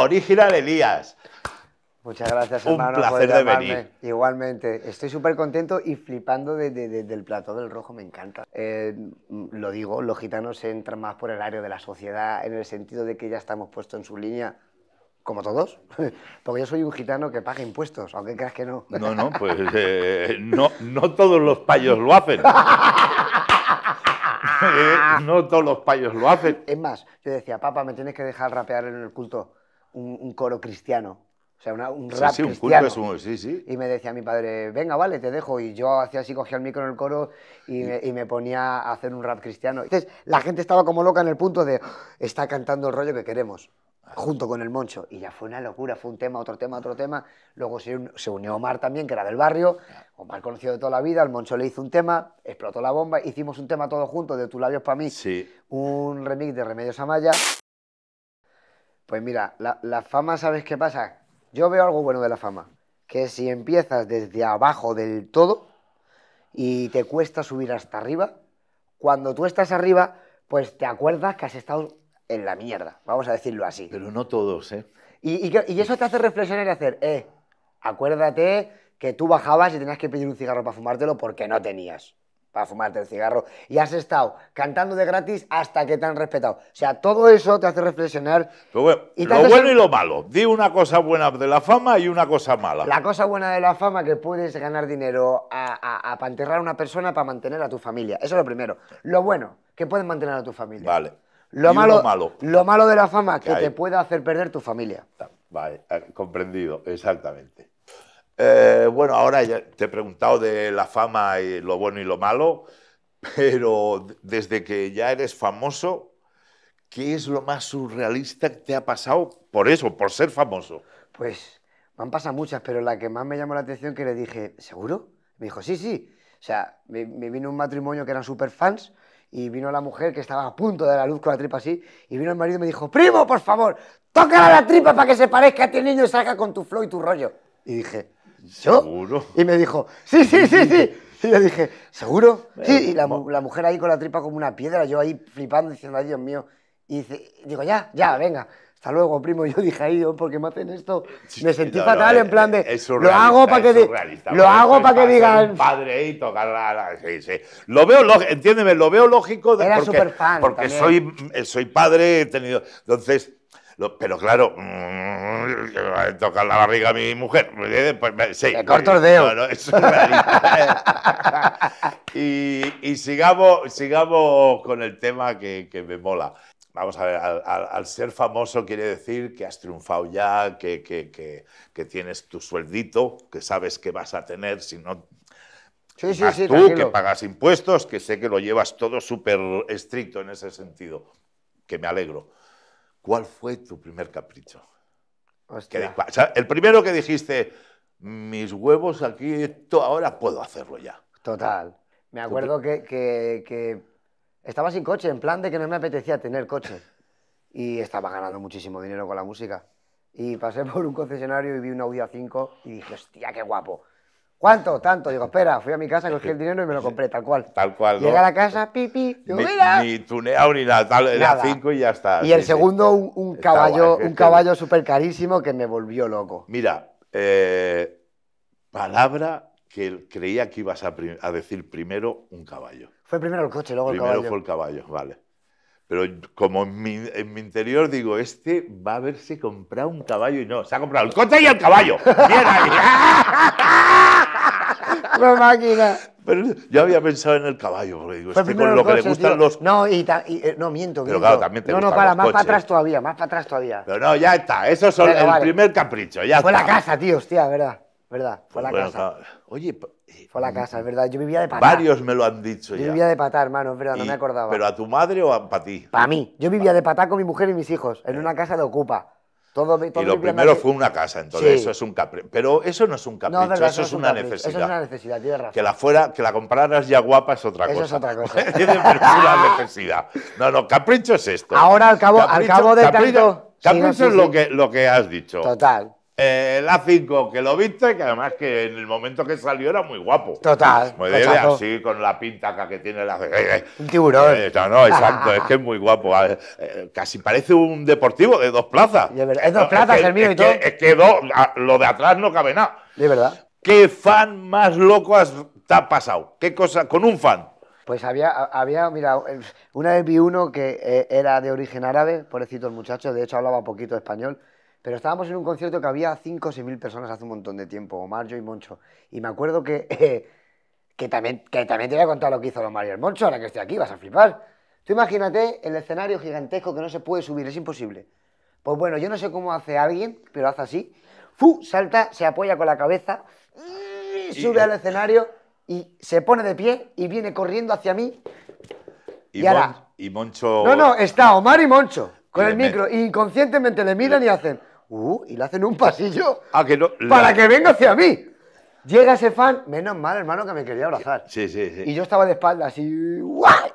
Original Elías. Muchas gracias, hermano. Un placer de venir. Igualmente, estoy súper contento y flipando desde de, del del rojo, me encanta. Eh, lo digo, los gitanos entran más por el área de la sociedad en el sentido de que ya estamos puestos en su línea, como todos, porque yo soy un gitano que paga impuestos, aunque creas que no. No, no, pues eh, no, todos los payos lo hacen. Eh, no todos los payos lo hacen. Es más, yo decía, papá, me tienes que dejar rapear en el culto un, coro cristiano. O sea, un rap sí, cristiano. y me decía mi padre, venga, vale, te dejo. Y yo hacía así, cogía el micro en el coro y me, ponía a hacer un rap cristiano. Entonces, la gente estaba como loca en el punto de, está cantando el rollo que queremos, junto con el Moncho. Y ya fue una locura, fue un tema, otro tema, otro tema. Luego se, unió Omar también, que era del barrio, Omar conocido de toda la vida, el Moncho le hizo un tema, explotó la bomba, hicimos un tema todo junto, de Tus labios para mí, un remix de Remedios Amaya. Pues mira, la, fama, ¿sabes qué pasa? Yo veo algo bueno de la fama, que si empiezas desde abajo del todo y te cuesta subir hasta arriba, cuando tú estás arriba, pues te acuerdas que has estado en la mierda, vamos a decirlo así. Pero no todos, ¿eh? Y, y, eso te hace reflexionar y hacer, eh, acuérdate que tú bajabas y tenías que pedir un cigarro para fumártelo porque no tenías para fumarte el cigarro y has estado cantando de gratis hasta que te han respetado. O sea, todo eso te hace reflexionar. lo bueno y lo malo. Di una cosa buena de la fama y una cosa mala. La cosa buena de la fama que puedes ganar dinero a, a, a para enterrar a una persona para mantener a tu familia. Eso es lo primero. Lo bueno, que puedes mantener a tu familia. Vale. Lo, malo, lo malo de la fama, que, que te pueda hacer perder tu familia. Vale, eh, comprendido, exactamente. Eh, bueno, ahora ya te he preguntado de la fama y lo bueno y lo malo, pero desde que ya eres famoso, ¿qué es lo más surrealista que te ha pasado por eso, por ser famoso? Pues me han pasado muchas, pero la que más me llamó la atención que le dije, ¿seguro? Me dijo, sí, sí. O sea, me, vino un matrimonio que eran super fans y vino la mujer que estaba a punto de dar la luz con la tripa así y vino el marido y me dijo, primo, por favor, tócala la tripa para que se parezca a ti niño y salga con tu flow y tu rollo. Y dije, ¿Seguro? Y me dijo, sí, sí, sí, sí. Y yo dije, ¿seguro? y la, mujer ahí con la tripa como una piedra, yo ahí flipando, diciendo, ay, Dios mío. Y digo, ya, ya, venga. Hasta luego, primo. Yo dije, ay, Dios, ¿por qué me hacen esto? Me sentí fatal, en plan de. lo hago para que, lo hago pues para que digan. Padre y tocar sí, sí. Lo veo, lógico, entiéndeme, lo veo lógico. De, Era porque, fan Porque soy, soy padre, he tenido. Entonces pero claro, mm, tocar la barriga a mi mujer. Pues, corto dedo. y, sigamos, con el tema que, me mola. Vamos a ver, al, ser famoso quiere decir que has triunfado ya, que, tienes tu sueldito, que sabes que vas a tener, si no... tú, que pagas impuestos, que sé que lo llevas todo súper estricto en ese sentido, que me alegro. ¿Cuál fue tu primer capricho? el primero que dijiste, mis huevos aquí, esto ahora puedo hacerlo ya. Total. Me acuerdo que, que, estaba sin coche, en plan de que no me apetecía tener coche. Y estaba ganando muchísimo dinero con la música. Y pasé por un concesionario y vi un Audi A5 y dije, hostia, qué guapo. ¿Cuánto? Tanto. Digo, espera, fui a mi casa, cogí el dinero y me lo compré, tal cual. Tal cual. Llega a la casa, pipi, ¡y ni, ni, tuneado ni nada, tal, era cinco y ya está. Y el segundo, un, caballo un caballo súper carísimo que me volvió loco. Mira, eh, palabra que creía que ibas a, decir primero un caballo. Fue primero el coche, luego el caballo. Primero fue el caballo, vale. Pero como en mi, interior digo, este va a verse comprado un caballo y no, se ha comprado el coche y el caballo. ¡Bien pero máquina. Pero yo había pensado en el caballo, porque digo, pues este con lo que le gustan los. No, y, eh, no miento, miento. No, no, para, más para atrás todavía, más para atrás todavía. Pero no, ya está, eso es el primer capricho, ya Fue la casa, tío, hostia, verdad, verdad, fue pues la casa. Oye, eh, fue la casa, es verdad. Yo vivía de patar. Varios me lo han dicho Yo vivía de patar, hermano, es verdad, no me acordaba. ¿Pero a tu madre o a ti? Para mí. Yo vivía de patar con mi mujer y mis hijos, en eh. una casa de ocupa. Todo, y lo primero fue una casa, entonces eso es un capricho. Pero eso no es un capricho, eso, es una necesidad. eso, es una necesidad. Tienes Que la, fuera, que la compraras ya guapa es otra cosa. Eso es otra cosa. Tiene pura necesidad. No, no, capricho es esto. Ahora, al cabo, al cabo de capricho, tanto... Capricho es Lo, que, lo que has dicho. Total eh, el A5 que lo viste, que además que en el momento que salió era muy guapo. Total. Muy así con la pinta que tiene la. Un tiburón. Eh, no, exacto, es que es muy guapo. Ah, eh, casi parece un deportivo de dos plazas. Es, dos plazas el mío y todo. Que, es que dos, ah, lo de atrás no cabe nada. De verdad. ¿Qué fan más loco te ha pasado? ¿Qué cosa? Con un fan. Pues había, había, mira, una vez vi uno que eh, era de origen árabe, pobrecito el muchacho, de hecho hablaba poquito español pero estábamos en un concierto que había 5 o 6 mil personas hace un montón de tiempo, Omar, yo y Moncho. Y me acuerdo que, que, también, que también te voy a contar lo que hizo Omar y el Moncho, ahora que estoy aquí, vas a flipar. Tú imagínate el escenario gigantesco que no se puede subir, es imposible. Pues bueno, yo no sé cómo hace alguien, pero hace así. ¡Fu! Salta, se apoya con la cabeza, sube al escenario y se pone de pie y viene corriendo hacia mí. Y, ahora... y Moncho... No, no, está Omar y Moncho con el micro. Inconscientemente le miran y hacen... Uh, y le hacen un pasillo ah, para que venga hacia mí. Llega ese fan, menos mal, hermano, que me quería abrazar. Y yo estaba de espaldas así,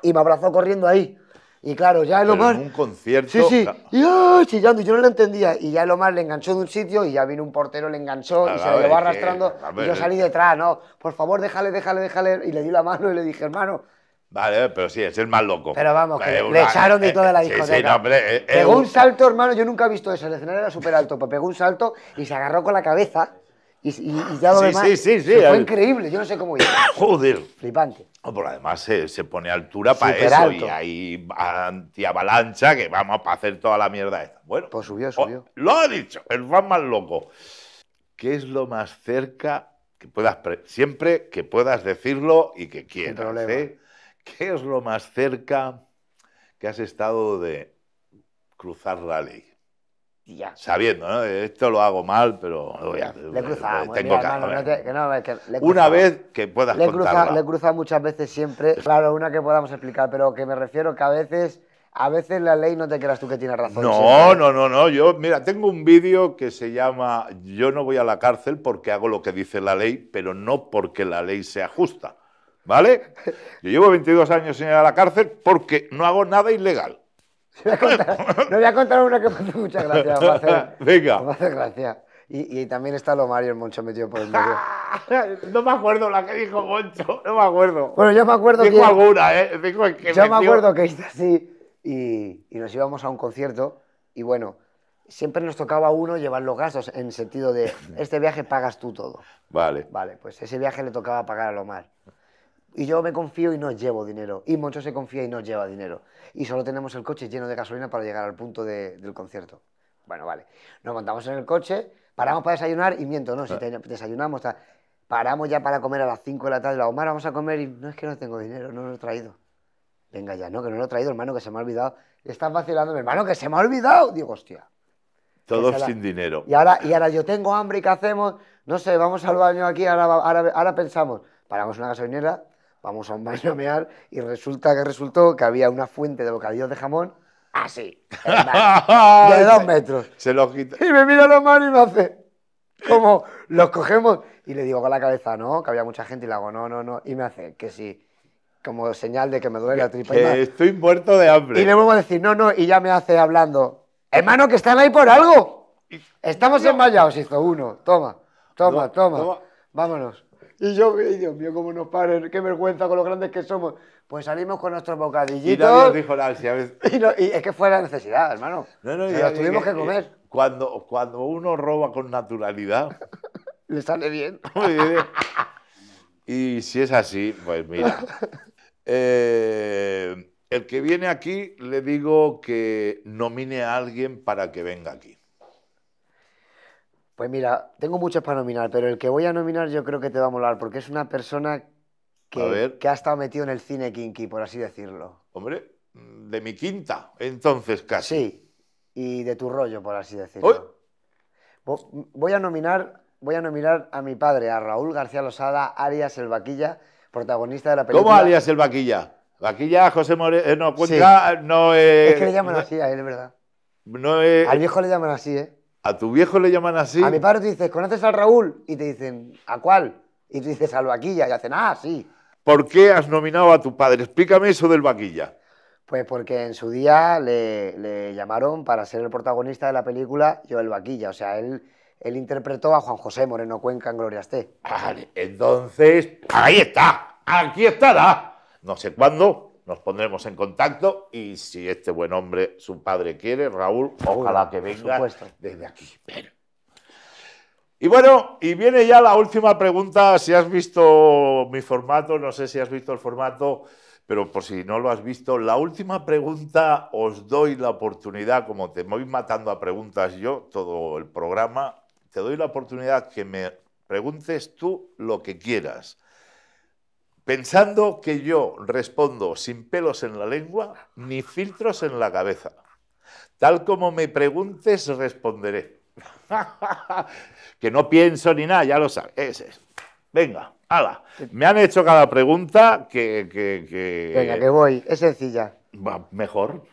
y me abrazó corriendo ahí. Y claro, ya lo Omar. En un concierto. Sí, sí. Y ¡ah! chillando, yo no lo entendía. Y ya lo más, le enganchó de un sitio y ya vino un portero, le enganchó ah, y se lo llevó arrastrando. y yo salí eh. detrás, ¿no? Por favor, déjale, déjale, déjale. Y le di la mano y le dije, hermano, Vale, pero sí, es el más loco. Pero vamos, que le, echaron de eh, toda la discoteca. Eh, pegó un salto, hermano, yo nunca he visto eso, el escenario era súper alto, pero pues pegó un salto y se agarró con la cabeza y, y, ya lo sí, demás. Sí, sí, sí. Fue increíble, yo no sé cómo ir. Joder. Flipante. No, pero además se, pone altura para eso y hay antiavalancha que vamos para hacer toda la mierda esta. Bueno. Pues subió, oh, subió. lo ha dicho, el fan más loco. ¿Qué es lo más cerca que puedas, siempre que puedas decirlo y que quieras? ¿eh? ¿Qué es lo más cerca que has estado de cruzar la ley? Ya. Sabiendo, ¿no? Esto lo hago mal, pero Le una vez que puedas le cruza, muchas veces siempre. Claro, una que podamos explicar, pero que me refiero que a veces... A veces la ley no te creas tú que tienes razón. No, no, no, no. Yo, mira, tengo un vídeo que se llama Yo no voy a la cárcel porque hago lo que dice la ley, pero no porque la ley sea justa. ¿Vale? Yo llevo 22 años en la cárcel porque no hago nada ilegal. no voy a contar una que me hace mucha gracia. Venga. Me hace gracia. Y, también está lo Mario, el Moncho metido por el medio. no me acuerdo la que dijo Moncho, no me acuerdo. Bueno, yo me acuerdo dijo que. alguna, ¿eh? yo me acuerdo que está así y, nos íbamos a un concierto y bueno, siempre nos tocaba a uno llevar los gastos en sentido de este viaje pagas tú todo. Vale. Vale, pues ese viaje le tocaba pagar a Lomar. Y yo me confío y no llevo dinero. Y Moncho se confía y no lleva dinero. Y solo tenemos el coche lleno de gasolina para llegar al punto de, del concierto. Bueno, vale. Nos montamos en el coche, paramos para desayunar y miento, no, si desayunamos, paramos ya para comer a las 5 de la tarde, la Omar, vamos a comer y no es que no tengo dinero, no lo he traído. Venga ya, no, que no lo he traído, hermano, que se me ha olvidado. Estás vacilando, hermano, que se me ha olvidado. Digo, hostia. Todos sin dinero. Y ahora, y ahora yo tengo hambre, ¿y qué hacemos? No sé, vamos al baño aquí, ahora pensamos. Paramos una gasolinera, vamos a un baño a mear y resulta que resultó que había una fuente de bocadillos de jamón así, de dos metros. Se lo quita. Y me mira la mano y me hace, como, los cogemos. Y le digo con la cabeza, no, que había mucha gente y le hago, no, no, no. Y me hace que sí, como señal de que me duele la tripa. y estoy muerto de hambre. Y le vuelvo a decir, no, no, y ya me hace hablando, hermano, que están ahí por algo. Estamos no. hizo uno. Toma, toma. toma. Vámonos. Y yo, Dios mío, cómo nos paren, qué vergüenza con los grandes que somos. Pues salimos con nuestros bocadillitos. Y nadie dijo nada, a veces... y, es que fue la necesidad, hermano. No, no, tuvimos que, eh, comer. Cuando, cuando uno roba con naturalidad. Le sale bien. y si es así, pues mira. Eh, el que viene aquí, le digo que nomine a alguien para que venga aquí. Pues mira, tengo muchos para nominar, pero el que voy a nominar yo creo que te va a molar, porque es una persona que, ha estado metido en el cine kinky, por así decirlo. Hombre, mm, de mi quinta, entonces casi. Sí, y de tu rollo, por así decirlo. Voy a nominar, voy a nominar a mi padre, a Raúl García Losada, alias El Vaquilla, protagonista de la película. ¿Cómo alias El Vaquilla? Vaquilla, José Moreno, eh, no, cuenta, no... es. Eh, es que le llaman así a él, ¿verdad? Eh, Al viejo le llaman así, ¿eh? ¿A tu viejo le llaman así? A mi padre te dices, ¿conoces al Raúl? Y te dicen, ¿a cuál? Y tú dices, al vaquilla. Y hacen, ah, sí. ¿Por qué has nominado a tu padre? Explícame eso del vaquilla. Pues porque en su día le, llamaron para ser el protagonista de la película Yo el vaquilla. O sea, él, él interpretó a Juan José Moreno Cuenca en Gloria Esté. Vale, entonces, ahí está. Aquí estará. No sé cuándo, nos pondremos en contacto y si este buen hombre, su padre quiere, Raúl, ojalá que venga desde aquí. Y bueno, y viene ya la última pregunta, si has visto mi formato, no sé si has visto el formato, pero por si no lo has visto, la última pregunta os doy la oportunidad, como te voy matando a preguntas yo todo el programa, te doy la oportunidad que me preguntes tú lo que quieras pensando que yo respondo sin pelos en la lengua ni filtros en la cabeza. Tal como me preguntes, responderé. que no pienso ni nada, ya lo sabes. Venga, hala. Me han hecho cada pregunta que, Venga, que voy. Es sencilla. Va, mejor.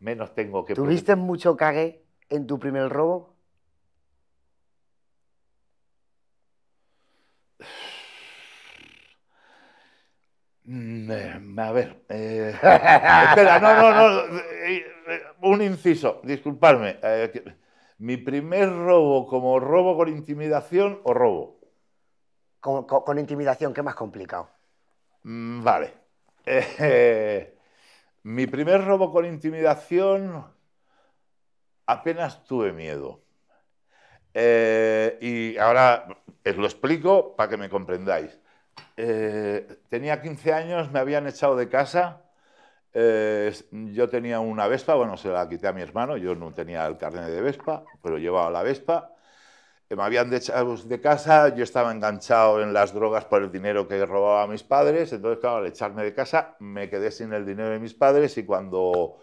Menos tengo que... ¿Tuviste mucho cague en tu primer robo? Mm, eh, a ver. Eh, espera, no, no, no. Eh, un inciso, disculpadme. Mi primer robo como robo con intimidación o robo. Con, intimidación, ¿qué más complicado? Mm, vale. mi primer robo con intimidación apenas tuve miedo. y ahora os lo explico para que me comprendáis. Eh, tenía 15 años, me habían echado de casa. Eh, yo tenía una Vespa, bueno, se la quité a mi hermano, yo no tenía el carnet de Vespa, pero llevaba la Vespa. Eh, me habían echado de casa, yo estaba enganchado en las drogas por el dinero que robaba a mis padres, entonces, claro, al echarme de casa me quedé sin el dinero de mis padres y cuando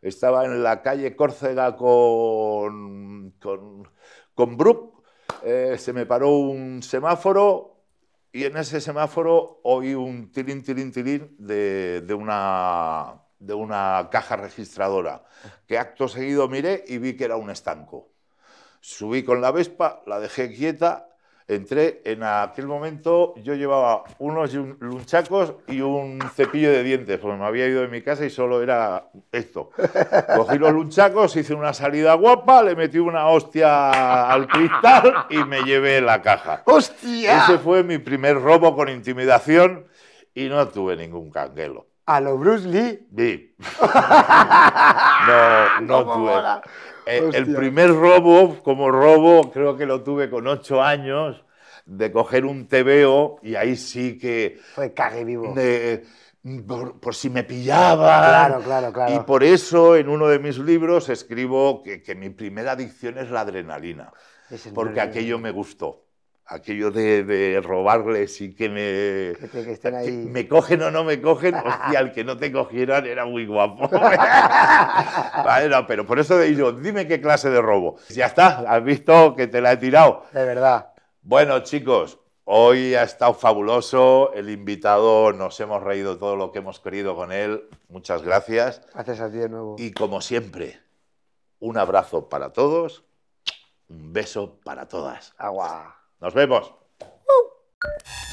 estaba en la calle Córcega con, con, con Brook, se me paró un semáforo, y en ese semáforo oí un tirín, tirín, tirín de, una, de una caja registradora, que acto seguido miré y vi que era un estanco. Subí con la Vespa, la dejé quieta entré, en aquel momento yo llevaba unos lunchacos y un cepillo de dientes, porque me había ido de mi casa y solo era esto. Cogí los lunchacos, hice una salida guapa, le metí una hostia al cristal y me llevé la caja. ¡Hostia! Ese fue mi primer robo con intimidación y no tuve ningún canguelo. A lo Bruce Lee. Sí. no, no tuve. Eh, el primer robo, como robo, creo que lo tuve con ocho años, de coger un TVO y ahí sí que... Fue cague vivo. por, si me pillaba. Claro, claro, claro. Y por eso en uno de mis libros escribo que, mi primera adicción es la adrenalina, porque aquello me gustó aquello de, robarles y que me, me cogen o no me cogen, hostia, el que no te cogieran era muy guapo. pero por eso digo, dime qué clase de robo. Ya está, has visto que te la he tirado. De verdad. Bueno, chicos, hoy ha estado fabuloso. El invitado, nos hemos reído todo lo que hemos querido con él. Muchas gracias. Gracias a ti de nuevo. Y como siempre, un abrazo para todos. Un beso para todas. Agua. Nos vemos. Uh.